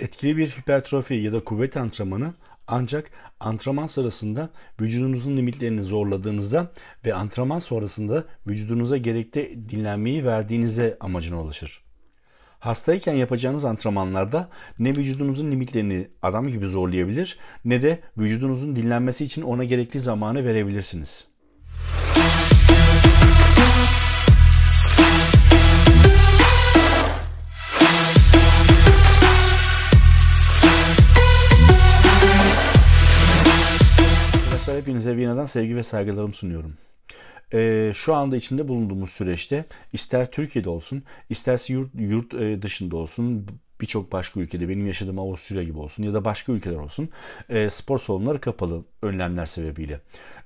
Etkili bir hipertrofi ya da kuvvet antrenmanı ancak antrenman sırasında vücudunuzun limitlerini zorladığınızda ve antrenman sonrasında vücudunuza gerekli dinlenmeyi verdiğinize amacına ulaşır. Hastayken yapacağınız antrenmanlarda ne vücudunuzun limitlerini adam gibi zorlayabilir ne de vücudunuzun dinlenmesi için ona gerekli zamanı verebilirsiniz. Herkese Viyana'dan sevgi ve saygılarımı sunuyorum. Ee, şu anda içinde bulunduğumuz süreçte ister Türkiye'de olsun, isterse yurt, yurt e, dışında olsun, birçok başka ülkede benim yaşadığım Avusturya gibi olsun ya da başka ülkeler olsun e, spor salonları kapalı önlemler sebebiyle.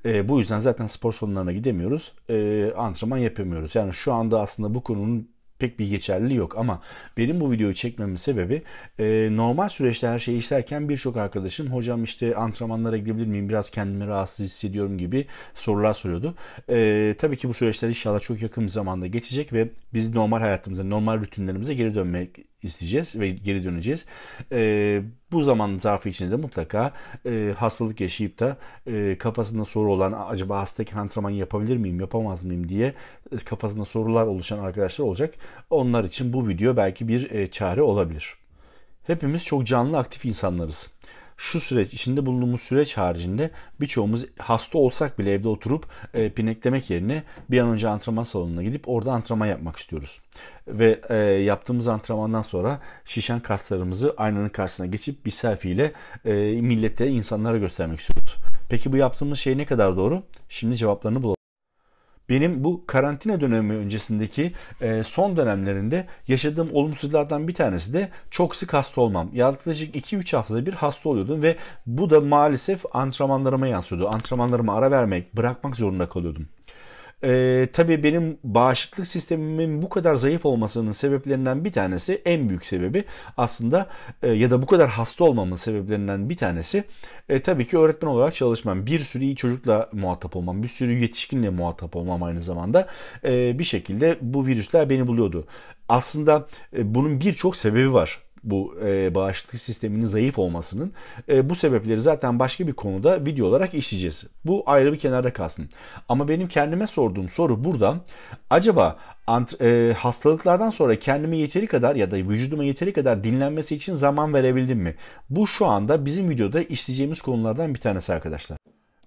E, bu yüzden zaten spor salonlarına gidemiyoruz. E, antrenman yapamıyoruz. Yani şu anda aslında bu konunun pek bir geçerliliği yok ama benim bu videoyu çekmemin sebebi e, normal süreçte her şey işlerken birçok arkadaşım hocam işte antrenmanlara gidebilir miyim biraz kendimi rahatsız hissediyorum gibi sorular soruyordu. E, tabii ki bu süreçler inşallah çok yakın bir zamanda geçecek ve biz normal hayatımıza normal rutinlerimize geri dönmek isteyeceğiz ve geri döneceğiz. E, bu zaman zarfı içinde mutlaka e, hastalık yaşayıp da e, kafasında soru olan acaba hastayken antrenman yapabilir miyim, yapamaz mıyım diye e, kafasında sorular oluşan arkadaşlar olacak. Onlar için bu video belki bir e, çare olabilir. Hepimiz çok canlı aktif insanlarız şu süreç içinde bulunduğumuz süreç haricinde birçoğumuz hasta olsak bile evde oturup e, pineklemek yerine bir an önce antrenman salonuna gidip orada antrenman yapmak istiyoruz. Ve e, yaptığımız antrenmandan sonra şişen kaslarımızı aynanın karşısına geçip bir selfie ile e, millete, insanlara göstermek istiyoruz. Peki bu yaptığımız şey ne kadar doğru? Şimdi cevaplarını bulalım benim bu karantina dönemi öncesindeki e, son dönemlerinde yaşadığım olumsuzlardan bir tanesi de çok sık hasta olmam. Yaklaşık 2-3 haftada bir hasta oluyordum ve bu da maalesef antrenmanlarıma yansıyordu. Antrenmanlarıma ara vermek, bırakmak zorunda kalıyordum. Ee, tabii benim bağışıklık sistemimin bu kadar zayıf olmasının sebeplerinden bir tanesi en büyük sebebi aslında e, ya da bu kadar hasta olmamın sebeplerinden bir tanesi e, tabii ki öğretmen olarak çalışmam. Bir sürü iyi çocukla muhatap olmam, bir sürü yetişkinle muhatap olmam aynı zamanda e, bir şekilde bu virüsler beni buluyordu. Aslında e, bunun birçok sebebi var bu e, bağışıklık sisteminin zayıf olmasının. E, bu sebepleri zaten başka bir konuda video olarak işleyeceğiz. Bu ayrı bir kenarda kalsın. Ama benim kendime sorduğum soru burada. Acaba e, hastalıklardan sonra kendime yeteri kadar ya da vücuduma yeteri kadar dinlenmesi için zaman verebildim mi? Bu şu anda bizim videoda işleyeceğimiz konulardan bir tanesi arkadaşlar.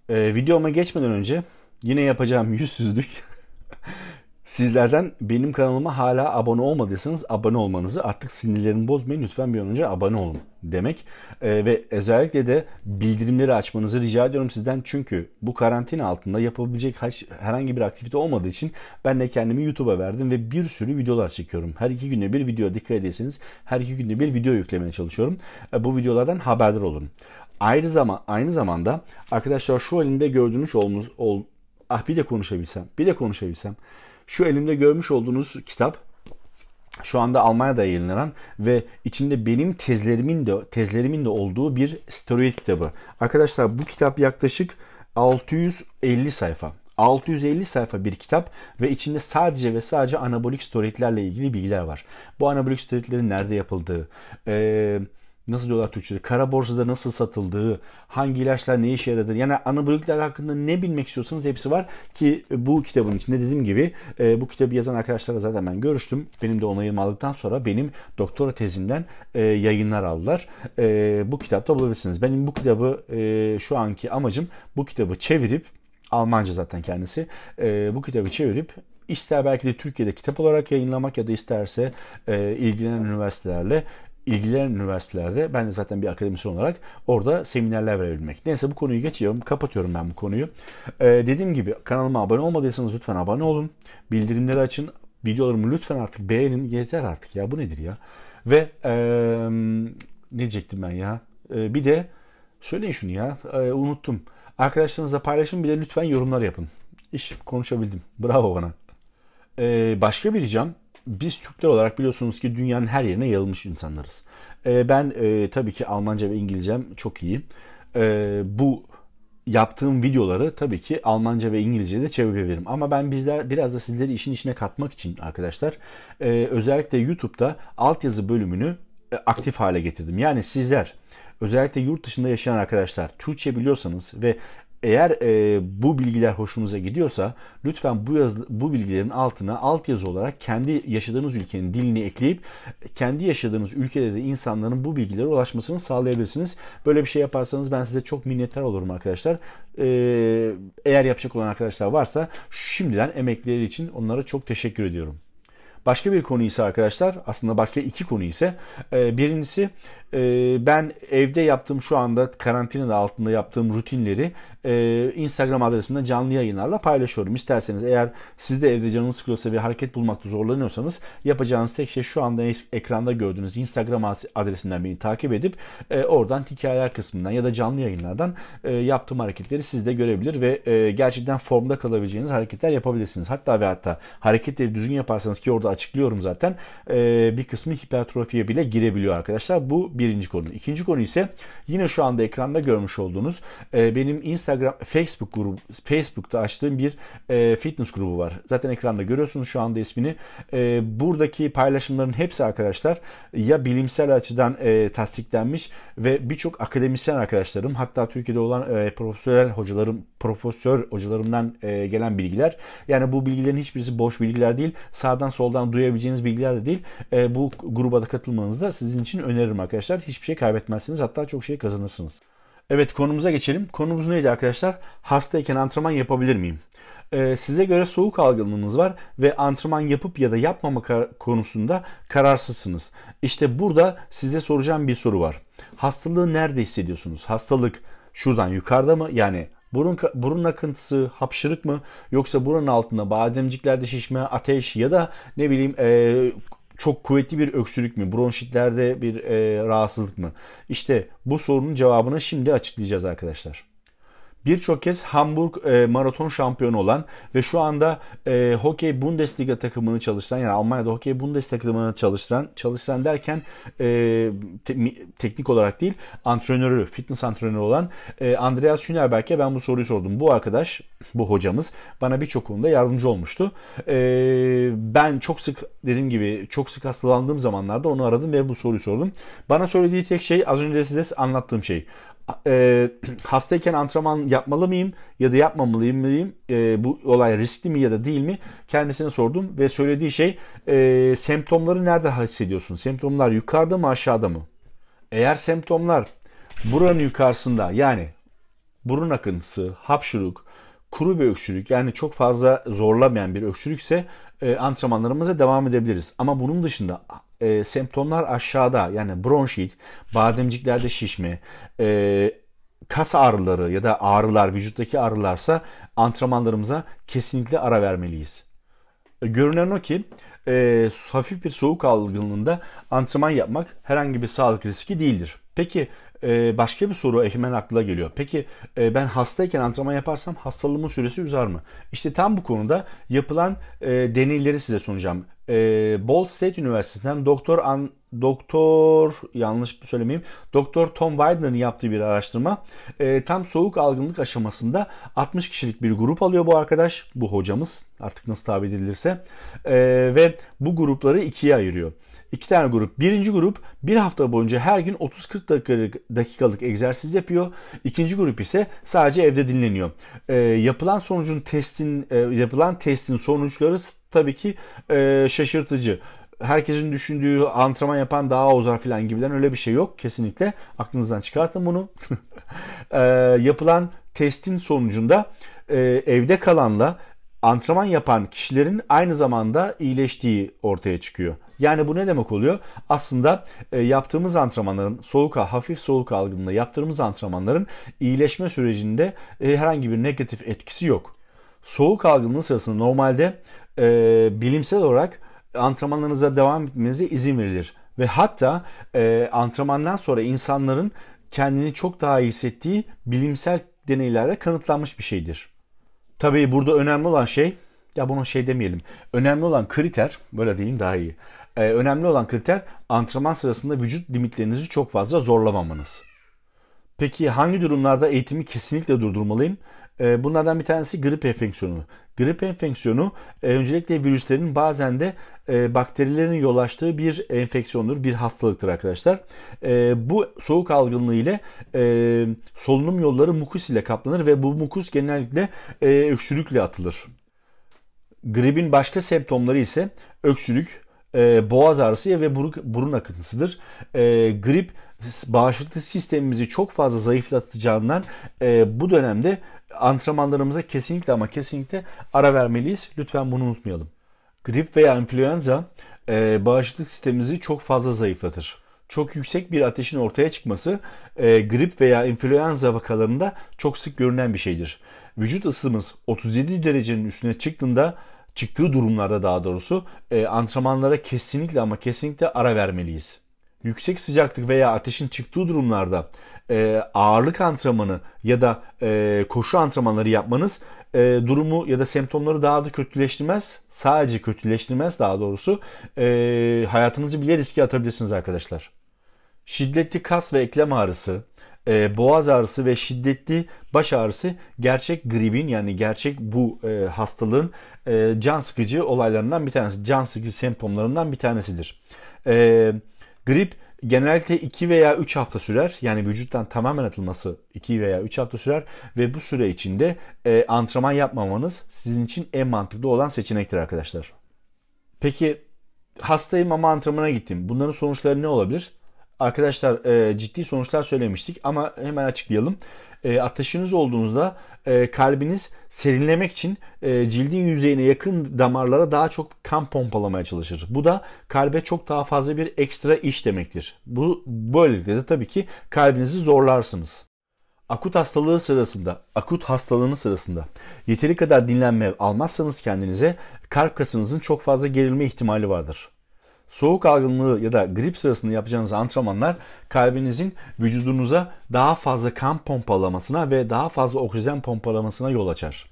E, videoma geçmeden önce yine yapacağım yüzsüzlük. Sizlerden benim kanalıma hala abone olmadıysanız abone olmanızı artık sinirlerimi bozmayın lütfen bir an önce abone olun demek. E, ve özellikle de bildirimleri açmanızı rica ediyorum sizden. Çünkü bu karantina altında yapabilecek herhangi bir aktivite olmadığı için ben de kendimi YouTube'a verdim ve bir sürü videolar çekiyorum. Her iki günde bir video dikkat ederseniz, her iki günde bir video yüklemeye çalışıyorum. E, bu videolardan haberdar olun. Ayrı zaman aynı zamanda arkadaşlar şu halinde gördüğünüz olmuş ol, ah bir de konuşabilsem bir de konuşabilsem şu elimde görmüş olduğunuz kitap şu anda Almanya'da yayınlanan ve içinde benim tezlerimin de tezlerimin de olduğu bir steroid kitabı. Arkadaşlar bu kitap yaklaşık 650 sayfa. 650 sayfa bir kitap ve içinde sadece ve sadece anabolik steroidlerle ilgili bilgiler var. Bu anabolik steroidlerin nerede yapıldığı, ee, nasıl diyorlar Türkçe'de kara borsada nasıl satıldığı, hangi ilaçlar ne işe yaradır. Yani anabolikler hakkında ne bilmek istiyorsanız hepsi var ki bu kitabın içinde dediğim gibi e, bu kitabı yazan arkadaşlarla zaten ben görüştüm. Benim de onayımı aldıktan sonra benim doktora tezimden e, yayınlar aldılar. E, bu kitapta bulabilirsiniz. Benim bu kitabı e, şu anki amacım bu kitabı çevirip Almanca zaten kendisi. E, bu kitabı çevirip ister belki de Türkiye'de kitap olarak yayınlamak ya da isterse e, ilgilenen üniversitelerle ilgilenen üniversitelerde ben de zaten bir akademisyen olarak orada seminerler verebilmek. Neyse bu konuyu geçiyorum. Kapatıyorum ben bu konuyu. Ee, dediğim gibi kanalıma abone olmadıysanız lütfen abone olun. Bildirimleri açın. Videolarımı lütfen artık beğenin. Yeter artık ya bu nedir ya. Ve ee, ne diyecektim ben ya. E, bir de söyleyin şunu ya. E, unuttum. Arkadaşlarınızla paylaşın bir de lütfen yorumlar yapın. İş konuşabildim. Bravo bana. E, başka bir ricam biz Türkler olarak biliyorsunuz ki dünyanın her yerine yayılmış insanlarız. Ee, ben e, tabii ki Almanca ve İngilizcem çok iyi. Ee, bu yaptığım videoları tabii ki Almanca ve İngilizce de çevirebilirim. Ama ben bizler biraz da sizleri işin içine katmak için arkadaşlar e, özellikle YouTube'da altyazı bölümünü e, aktif hale getirdim. Yani sizler özellikle yurt dışında yaşayan arkadaşlar Türkçe biliyorsanız ve eğer e, bu bilgiler hoşunuza gidiyorsa lütfen bu yazı, bu bilgilerin altına altyazı olarak kendi yaşadığınız ülkenin dilini ekleyip kendi yaşadığınız ülkede de insanların bu bilgilere ulaşmasını sağlayabilirsiniz. Böyle bir şey yaparsanız ben size çok minnettar olurum arkadaşlar. E, eğer yapacak olan arkadaşlar varsa şimdiden emekleri için onlara çok teşekkür ediyorum. Başka bir konu ise arkadaşlar aslında başka iki konu ise e, birincisi ee, ben evde yaptığım şu anda karantinada altında yaptığım rutinleri e, Instagram adresimden canlı yayınlarla paylaşıyorum. İsterseniz eğer siz de evde canınız sıkılıyorsa ve hareket bulmakta zorlanıyorsanız yapacağınız tek şey şu anda ekranda gördüğünüz Instagram adresinden beni takip edip e, oradan hikayeler kısmından ya da canlı yayınlardan e, yaptığım hareketleri siz de görebilir ve gerçekten formda kalabileceğiniz hareketler yapabilirsiniz. Hatta ve hatta hareketleri düzgün yaparsanız ki orada açıklıyorum zaten bir kısmı hipertrofiye bile girebiliyor arkadaşlar. Bu birinci konu. İkinci konu ise yine şu anda ekranda görmüş olduğunuz e, benim Instagram, Facebook grubu, Facebook'ta açtığım bir e, fitness grubu var. Zaten ekranda görüyorsunuz şu anda ismini. E, buradaki paylaşımların hepsi arkadaşlar ya bilimsel açıdan e, tasdiklenmiş ve birçok akademisyen arkadaşlarım hatta Türkiye'de olan e, profesyonel hocalarım, profesör hocalarımdan e, gelen bilgiler. Yani bu bilgilerin hiçbirisi boş bilgiler değil. Sağdan soldan duyabileceğiniz bilgiler de değil. E, bu gruba da katılmanızı da sizin için öneririm arkadaşlar arkadaşlar hiçbir şey kaybetmezsiniz. Hatta çok şey kazanırsınız. Evet konumuza geçelim. Konumuz neydi arkadaşlar? Hastayken antrenman yapabilir miyim? Ee, size göre soğuk algınlığınız var ve antrenman yapıp ya da yapmama kar- konusunda kararsızsınız. İşte burada size soracağım bir soru var. Hastalığı nerede hissediyorsunuz? Hastalık şuradan yukarıda mı? Yani burun, burun akıntısı, hapşırık mı? Yoksa buranın altında bademciklerde şişme, ateş ya da ne bileyim e, çok kuvvetli bir öksürük mü? Bronşitlerde bir e, rahatsızlık mı? İşte bu sorunun cevabını şimdi açıklayacağız arkadaşlar birçok kez Hamburg e, maraton şampiyonu olan ve şu anda e, hokey Bundesliga takımını çalıştıran yani Almanya'da hokey Bundesliga takımını çalıştıran çalıştıran derken e, te, teknik olarak değil antrenörü, fitness antrenörü olan e, Andreas Schünerberg'e ben bu soruyu sordum. Bu arkadaş, bu hocamız bana birçok konuda yardımcı olmuştu. E, ben çok sık dediğim gibi çok sık hastalandığım zamanlarda onu aradım ve bu soruyu sordum. Bana söylediği tek şey az önce size anlattığım şey e, hastayken antrenman yapmalı mıyım ya da yapmamalıyım mıyım? E, bu olay riskli mi ya da değil mi? Kendisine sordum ve söylediği şey e, semptomları nerede hissediyorsun? Semptomlar yukarıda mı aşağıda mı? Eğer semptomlar buranın yukarısında yani burun akıntısı, hapşuruk, kuru bir öksürük yani çok fazla zorlamayan bir öksürükse e, antrenmanlarımıza devam edebiliriz. Ama bunun dışında e, semptomlar aşağıda yani bronşit, bademciklerde şişme, e, kas ağrıları ya da ağrılar, vücuttaki ağrılarsa antrenmanlarımıza kesinlikle ara vermeliyiz. E, görünen o ki e, hafif bir soğuk algınlığında antrenman yapmak herhangi bir sağlık riski değildir. Peki ee, başka bir soru hemen akla geliyor. Peki e, ben hastayken antrenman yaparsam hastalığımın süresi uzar mı? İşte tam bu konuda yapılan e, deneyleri size sunacağım. E, Ball State Üniversitesi'nden Doktor An Doktor yanlış söylemeyeyim. Doktor Tom Widener'ın yaptığı bir araştırma. E, tam soğuk algınlık aşamasında 60 kişilik bir grup alıyor bu arkadaş. Bu hocamız artık nasıl tabir edilirse. E, ve bu grupları ikiye ayırıyor. İki tane grup. Birinci grup bir hafta boyunca her gün 30-40 dakikalık egzersiz yapıyor. İkinci grup ise sadece evde dinleniyor. E, yapılan sonucun testin e, yapılan testin sonuçları tabii ki e, şaşırtıcı herkesin düşündüğü antrenman yapan daha ozar falan gibiler öyle bir şey yok. Kesinlikle aklınızdan çıkartın bunu. e, yapılan testin sonucunda e, evde kalanla antrenman yapan kişilerin aynı zamanda iyileştiği ortaya çıkıyor. Yani bu ne demek oluyor? Aslında e, yaptığımız antrenmanların soluk hafif soluk algınlığında yaptığımız antrenmanların iyileşme sürecinde e, herhangi bir negatif etkisi yok. Soğuk algınlığı sırasında normalde e, bilimsel olarak antrenmanlarınıza devam etmenize izin verilir. Ve hatta e, antrenmandan sonra insanların kendini çok daha iyi hissettiği bilimsel deneylerle kanıtlanmış bir şeydir. Tabii burada önemli olan şey, ya bunu şey demeyelim. Önemli olan kriter, böyle diyeyim daha iyi. Ee, önemli olan kriter antrenman sırasında vücut limitlerinizi çok fazla zorlamamanız. Peki hangi durumlarda eğitimi kesinlikle durdurmalıyım? Ee, bunlardan bir tanesi grip enfeksiyonu. Grip enfeksiyonu e, öncelikle virüslerin bazen de e, bakterilerin yol açtığı bir enfeksiyondur, bir hastalıktır arkadaşlar. E, bu soğuk algınlığı ile solunum yolları mukus ile kaplanır ve bu mukus genellikle öksürükle atılır. Gripin başka semptomları ise öksürük, e, boğaz ağrısı ve burun, burun akıntısıdır. E, grip bağışıklık sistemimizi çok fazla zayıflatacağından e, bu dönemde antrenmanlarımıza kesinlikle ama kesinlikle ara vermeliyiz. Lütfen bunu unutmayalım. Grip veya influenza e, bağışıklık sistemimizi çok fazla zayıflatır çok yüksek bir ateşin ortaya çıkması e, grip veya influenza vakalarında çok sık görünen bir şeydir. Vücut ısımız 37 derecenin üstüne çıktığında çıktığı durumlarda daha doğrusu e, antrenmanlara kesinlikle ama kesinlikle ara vermeliyiz. Yüksek sıcaklık veya ateşin çıktığı durumlarda e, ağırlık antrenmanı ya da e, koşu antrenmanları yapmanız e, durumu ya da semptomları daha da kötüleştirmez. Sadece kötüleştirmez daha doğrusu e, hayatınızı bile riske atabilirsiniz arkadaşlar. Şiddetli kas ve eklem ağrısı, e, boğaz ağrısı ve şiddetli baş ağrısı gerçek gripin yani gerçek bu e, hastalığın e, can sıkıcı olaylarından bir tanesi. Can sıkıcı semptomlarından bir tanesidir. E, grip genellikle 2 veya 3 hafta sürer. Yani vücuttan tamamen atılması 2 veya 3 hafta sürer ve bu süre içinde e, antrenman yapmamanız sizin için en mantıklı olan seçenektir arkadaşlar. Peki hastayım ama antrenmana gittim. Bunların sonuçları ne olabilir? arkadaşlar e, ciddi sonuçlar söylemiştik ama hemen açıklayalım. E, ateşiniz olduğunuzda e, kalbiniz serinlemek için e, cildin yüzeyine yakın damarlara daha çok kan pompalamaya çalışır. Bu da kalbe çok daha fazla bir ekstra iş demektir. Bu böylelikle de tabii ki kalbinizi zorlarsınız. Akut hastalığı sırasında, akut hastalığını sırasında yeteri kadar dinlenme almazsanız kendinize kalp kasınızın çok fazla gerilme ihtimali vardır soğuk algınlığı ya da grip sırasında yapacağınız antrenmanlar kalbinizin vücudunuza daha fazla kan pompalamasına ve daha fazla oksijen pompalamasına yol açar.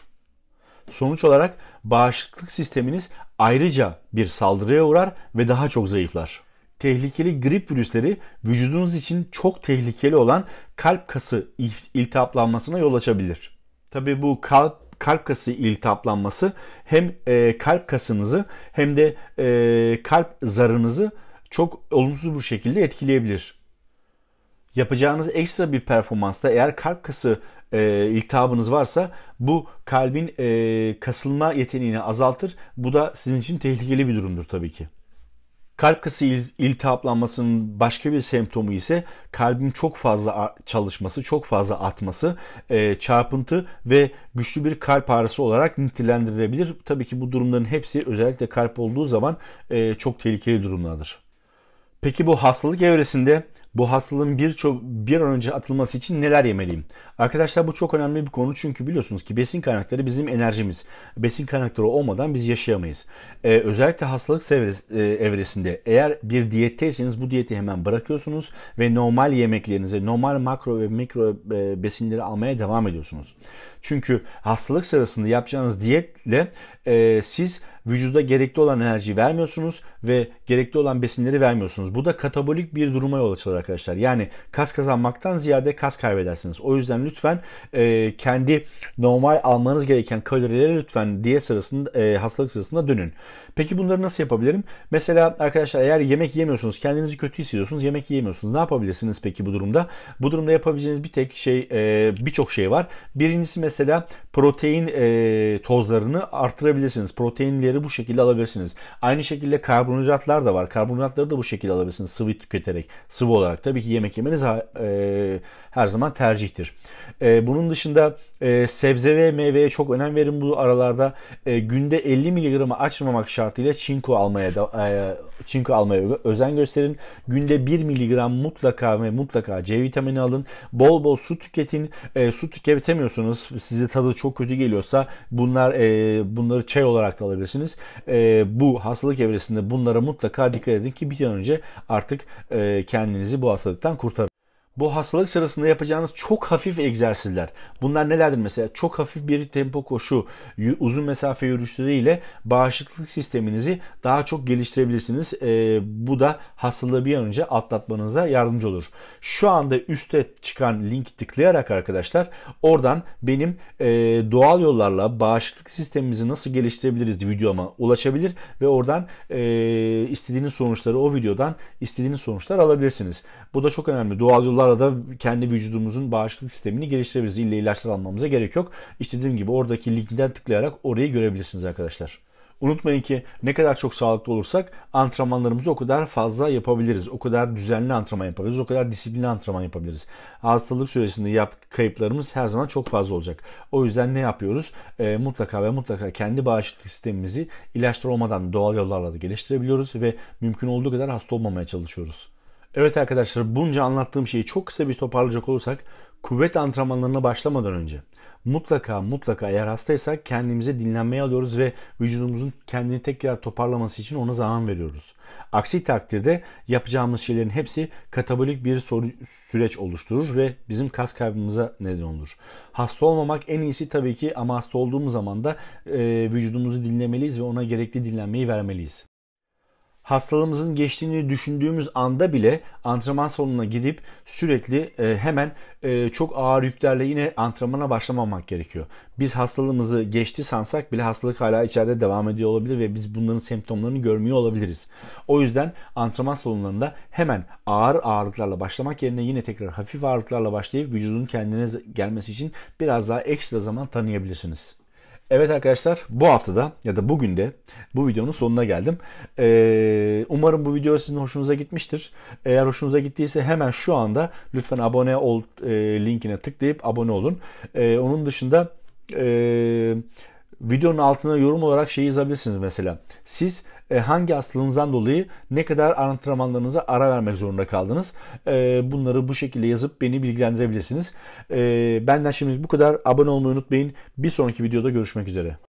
Sonuç olarak bağışıklık sisteminiz ayrıca bir saldırıya uğrar ve daha çok zayıflar. Tehlikeli grip virüsleri vücudunuz için çok tehlikeli olan kalp kası iltihaplanmasına yol açabilir. Tabii bu kalp kalp kası iltihaplanması hem e, kalp kasınızı hem de e, kalp zarınızı çok olumsuz bir şekilde etkileyebilir. Yapacağınız ekstra bir performansta eğer kalp kası e, iltihabınız varsa bu kalbin e, kasılma yeteneğini azaltır. Bu da sizin için tehlikeli bir durumdur tabii ki. Kalp kası il, iltihaplanmasının başka bir semptomu ise kalbin çok fazla çalışması, çok fazla atması, e, çarpıntı ve güçlü bir kalp ağrısı olarak nitelendirilebilir. Tabii ki bu durumların hepsi özellikle kalp olduğu zaman e, çok tehlikeli durumlardır. Peki bu hastalık evresinde bu hastalığın birçok bir an önce atılması için neler yemeliyim? Arkadaşlar bu çok önemli bir konu çünkü biliyorsunuz ki besin kaynakları bizim enerjimiz. Besin kaynakları olmadan biz yaşayamayız. Ee, özellikle hastalık e, evresinde eğer bir diyetteyseniz bu diyeti hemen bırakıyorsunuz ve normal yemeklerinize, normal makro ve mikro e, besinleri almaya devam ediyorsunuz. Çünkü hastalık sırasında yapacağınız diyetle e, siz vücuda gerekli olan enerji vermiyorsunuz ve gerekli olan besinleri vermiyorsunuz. Bu da katabolik bir duruma yol açar arkadaşlar. Yani kas kazanmaktan ziyade kas kaybedersiniz. O yüzden lütfen e, kendi normal almanız gereken kalorilere lütfen diyet sırasında e, hastalık sırasında dönün. Peki bunları nasıl yapabilirim? Mesela arkadaşlar eğer yemek yemiyorsunuz, kendinizi kötü hissediyorsunuz, yemek yemiyorsunuz. Ne yapabilirsiniz peki bu durumda? Bu durumda yapabileceğiniz bir tek şey, e, birçok şey var. Birincisi mesela protein e, tozlarını artırabilirsiniz. Proteinleri bu şekilde alabilirsiniz. Aynı şekilde karbonhidratlar da var. Karbonhidratları da bu şekilde alabilirsiniz sıvı tüketerek, sıvı olarak. Tabii ki yemek yemeniz e, her zaman tercihtir. Bunun dışında sebze ve meyveye çok önem verin bu aralarda. Günde 50 miligramı açmamak şart şartıyla çinko almaya da, e, çinko almaya özen gösterin. Günde 1 miligram mutlaka ve mutlaka C vitamini alın. Bol bol su tüketin. E, su tüketemiyorsunuz. Size tadı çok kötü geliyorsa bunlar e, bunları çay olarak da alabilirsiniz. E, bu hastalık evresinde bunlara mutlaka dikkat edin ki bir an önce artık e, kendinizi bu hastalıktan kurtarın bu hastalık sırasında yapacağınız çok hafif egzersizler. Bunlar nelerdir mesela? Çok hafif bir tempo koşu, uzun mesafe yürüyüşleriyle bağışıklık sisteminizi daha çok geliştirebilirsiniz. E, bu da hastalığı bir an önce atlatmanıza yardımcı olur. Şu anda üstte çıkan link tıklayarak arkadaşlar oradan benim e, doğal yollarla bağışıklık sistemimizi nasıl geliştirebiliriz videoma ulaşabilir ve oradan e, istediğiniz sonuçları o videodan istediğiniz sonuçlar alabilirsiniz. Bu da çok önemli. Doğal yollar Bunlarla da kendi vücudumuzun bağışıklık sistemini geliştirebiliriz. İlle ilaçlar almamıza gerek yok. İstediğim gibi oradaki linkten tıklayarak orayı görebilirsiniz arkadaşlar. Unutmayın ki ne kadar çok sağlıklı olursak antrenmanlarımızı o kadar fazla yapabiliriz. O kadar düzenli antrenman yapabiliriz. O kadar disiplinli antrenman yapabiliriz. Hastalık süresinde yap kayıplarımız her zaman çok fazla olacak. O yüzden ne yapıyoruz? E, mutlaka ve mutlaka kendi bağışıklık sistemimizi ilaçlar olmadan doğal yollarla da geliştirebiliyoruz ve mümkün olduğu kadar hasta olmamaya çalışıyoruz. Evet arkadaşlar bunca anlattığım şeyi çok kısa bir toparlayacak olursak kuvvet antrenmanlarına başlamadan önce mutlaka mutlaka eğer hastaysak kendimize dinlenmeye alıyoruz ve vücudumuzun kendini tekrar toparlaması için ona zaman veriyoruz. Aksi takdirde yapacağımız şeylerin hepsi katabolik bir süreç oluşturur ve bizim kas kaybımıza neden olur. Hasta olmamak en iyisi tabii ki ama hasta olduğumuz zaman da e, vücudumuzu dinlemeliyiz ve ona gerekli dinlenmeyi vermeliyiz hastalığımızın geçtiğini düşündüğümüz anda bile antrenman salonuna gidip sürekli e, hemen e, çok ağır yüklerle yine antrenmana başlamamak gerekiyor. Biz hastalığımızı geçti sansak bile hastalık hala içeride devam ediyor olabilir ve biz bunların semptomlarını görmüyor olabiliriz. O yüzden antrenman salonlarında hemen ağır ağırlıklarla başlamak yerine yine tekrar hafif ağırlıklarla başlayıp vücudun kendine gelmesi için biraz daha ekstra zaman tanıyabilirsiniz. Evet arkadaşlar bu haftada ya da bugün de bu videonun sonuna geldim. Ee, umarım bu video sizin hoşunuza gitmiştir. Eğer hoşunuza gittiyse hemen şu anda lütfen abone ol e, linkine tıklayıp abone olun. E, onun dışında... E, videonun altına yorum olarak şey yazabilirsiniz mesela. Siz e, hangi hastalığınızdan dolayı ne kadar antrenmanlarınıza ara vermek zorunda kaldınız? E, bunları bu şekilde yazıp beni bilgilendirebilirsiniz. E, benden şimdi bu kadar. Abone olmayı unutmayın. Bir sonraki videoda görüşmek üzere.